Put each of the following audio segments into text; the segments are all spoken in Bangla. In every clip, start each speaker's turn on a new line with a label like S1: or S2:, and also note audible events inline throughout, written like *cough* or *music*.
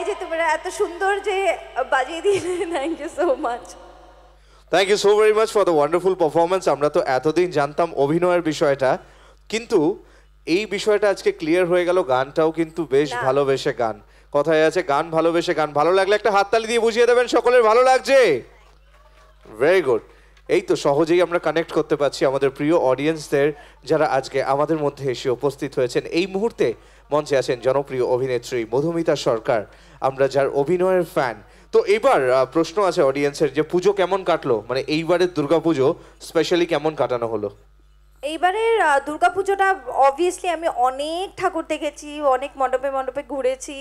S1: এই যেতে পারে এত সুন্দর যে বাজিয়ে দিয়ে thank you so much
S2: thank you so very much for the wonderful performance আমরা তো এতদিন জানতাম অভিনয়ের বিষয়টা কিন্তু এই বিষয়টা আজকে ক্লিয়ার হয়ে গেল গানটাও কিন্তু বেশ ভালোবেসে গান কথায় আছে গান ভালোবেসে গান ভালো লাগলে একটা হাততালি দিয়ে বুঝিয়ে দেবেন সকলের ভালো লাগছে ভেরি গুড এই তো সহজেই আমরা কানেক্ট করতে পারছি আমাদের প্রিয় অডিয়েন্সদের যারা আজকে আমাদের মধ্যে এসে উপস্থিত হয়েছেন এই মুহূর্তে মঞ্চে আছেন জনপ্রিয় অভিনেত্রী মধুমিতা সরকার আমরা যার অভিনয়ের ফ্যান তো এবার প্রশ্ন আছে অডিয়েন্সের যে পুজো কেমন কাটলো মানে এইবারের দুর্গাপুজো স্পেশালি কেমন কাটানো হলো
S1: এইবারের পুজোটা অবভিয়াসলি আমি অনেক ঠাকুর দেখেছি অনেক মণ্ডপে মণ্ডপে ঘুরেছি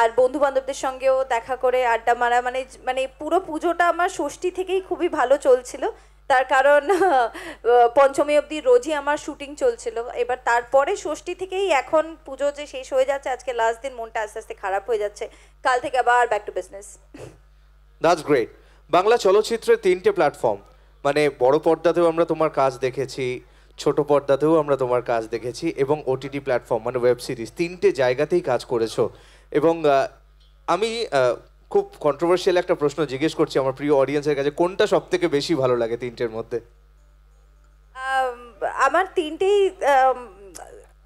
S1: আর বন্ধু বান্ধবদের সঙ্গেও দেখা করে আড্ডা মারা মানে মানে পুরো পুজোটা আমার ষষ্ঠী থেকেই খুবই ভালো চলছিল তার কারণ *laughs* পঞ্চমী অবধি রোজই আমার শুটিং চলছিল এবার তারপরে ষষ্ঠী থেকেই এখন পুজো যে শেষ হয়ে যাচ্ছে আজকে লাস্ট দিন মনটা আস্তে আস্তে খারাপ হয়ে যাচ্ছে কাল থেকে আবার back to business
S2: that's great Bangla চলচ্চিত্রের তিনটে প্ল্যাটফর্ম মানে বড় পর্দাতেও আমরা তোমার কাজ দেখেছি ছোট পর্দাতেও আমরা তোমার কাজ দেখেছি এবং ওটিটি প্ল্যাটফর্ম মানে ওয়েব সিরিজ তিনটে জায়গাতেই কাজ করেছো এবং আমি খুব কন্ট্রোভার্সিয়াল একটা প্রশ্ন জিজ্ঞেস করছি আমার প্রিয় অডিয়েন্সের কাছে কোনটা সব থেকে বেশি ভালো লাগে তিনটের মধ্যে
S1: আমার তিনটেই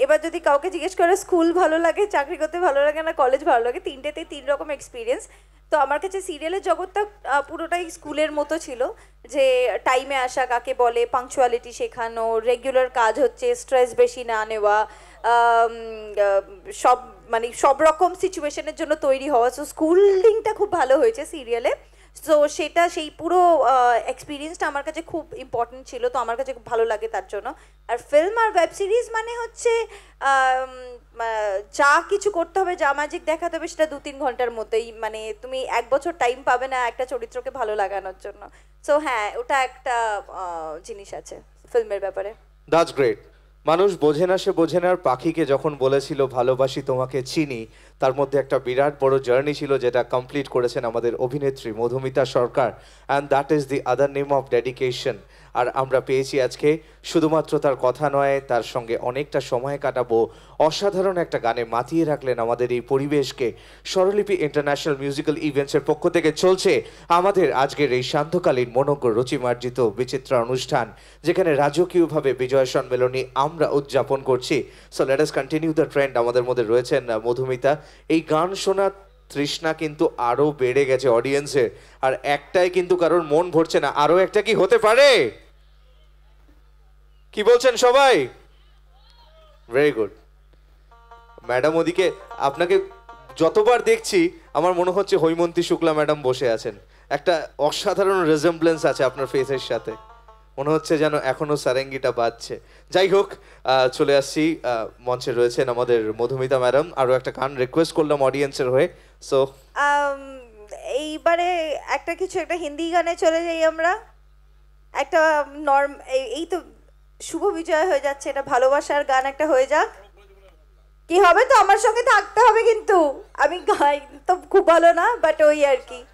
S1: এবার যদি কাউকে জিজ্ঞেস করে স্কুল ভালো লাগে চাকরি করতে ভালো লাগে না কলেজ ভালো লাগে তিনটেতেই তিন রকম এক্সপিরিয়েন্স তো আমার কাছে সিরিয়ালের জগৎটা পুরোটাই স্কুলের মতো ছিল যে টাইমে আসা কাকে বলে পাংচুয়ালিটি শেখানো রেগুলার কাজ হচ্ছে স্ট্রেস বেশি না নেওয়া সব মানে সব রকম সিচুয়েশনের জন্য তৈরি হওয়া সো স্কুলিংটা খুব ভালো হয়েছে সিরিয়ালে সো সেটা সেই পুরো এক্সপিরিয়েন্সটা আমার কাছে খুব ইম্পর্টেন্ট ছিল তো আমার কাছে খুব ভালো লাগে তার জন্য আর ফিল্ম আর ওয়েব সিরিজ মানে হচ্ছে যা কিছু করতে হবে যা ম্যাজিক দেখাতে হবে সেটা দু তিন ঘন্টার মধ্যেই মানে তুমি এক বছর টাইম পাবে না একটা চরিত্রকে ভালো লাগানোর জন্য সো হ্যাঁ ওটা একটা জিনিস আছে ফিল্মের ব্যাপারে
S2: দ্যাটস গ্রেট মানুষ বোঝে না সে বোঝে না আর পাখিকে যখন বলেছিল ভালোবাসি তোমাকে চিনি তার মধ্যে একটা বিরাট বড় জার্নি ছিল যেটা কমপ্লিট করেছেন আমাদের অভিনেত্রী Madhumita Sarkar and that is the other name of dedication আর আমরা পেয়েছি আজকে শুধুমাত্র তার কথা নয় তার সঙ্গে অনেকটা সময় কাটাবো অসাধারণ একটা গানে মাতিয়ে রাখলেন আমাদের এই পরিবেশকে স্বরলিপি ইন্টারন্যাশনাল মিউজিক্যাল ইভেন্টসের পক্ষ থেকে চলছে আমাদের আজকের এই সান্ধ্যকালীন মনজ্ঞ রচিমার্জিত বিচিত্রা অনুষ্ঠান যেখানে রাজকীয়ভাবে বিজয় সম্মেলনী আমরা উদযাপন করছি so let us continue the trend আমাদের মধ্যে রয়েছেন মধুমিতা এই গান শোনা তৃষ্ণা কিন্তু আরও বেড়ে গেছে অডিয়েন্সের আর একটাই কিন্তু কারোর মন ভরছে না আরও একটা কি হতে পারে কি বলছেন সবাই ভেরি গুড ম্যাডাম ওদিকে আপনাকে যতবার দেখছি আমার মনে হচ্ছে হৈমন্তী শুক্লা ম্যাডাম বসে আছেন একটা অসাধারণ রেজেম্বলেন্স আছে আপনার ফেসের সাথে মনে হচ্ছে যেন এখনও সারেঙ্গিটা বাজছে যাই হোক চলে আসছি মঞ্চে রয়েছেন আমাদের মধুমিতা ম্যাডাম আরও একটা গান রিকোয়েস্ট করলাম অডিয়েন্সের হয়ে সো
S1: এইবারে একটা কিছু একটা হিন্দি গানে চলে যাই আমরা একটা নর্ম এই তো শুভ বিজয় হয়ে যাচ্ছে এটা ভালোবাসার গান একটা হয়ে যাক কি হবে তো আমার সঙ্গে থাকতে হবে কিন্তু আমি গাই তো খুব ভালো না বাট ওই আর কি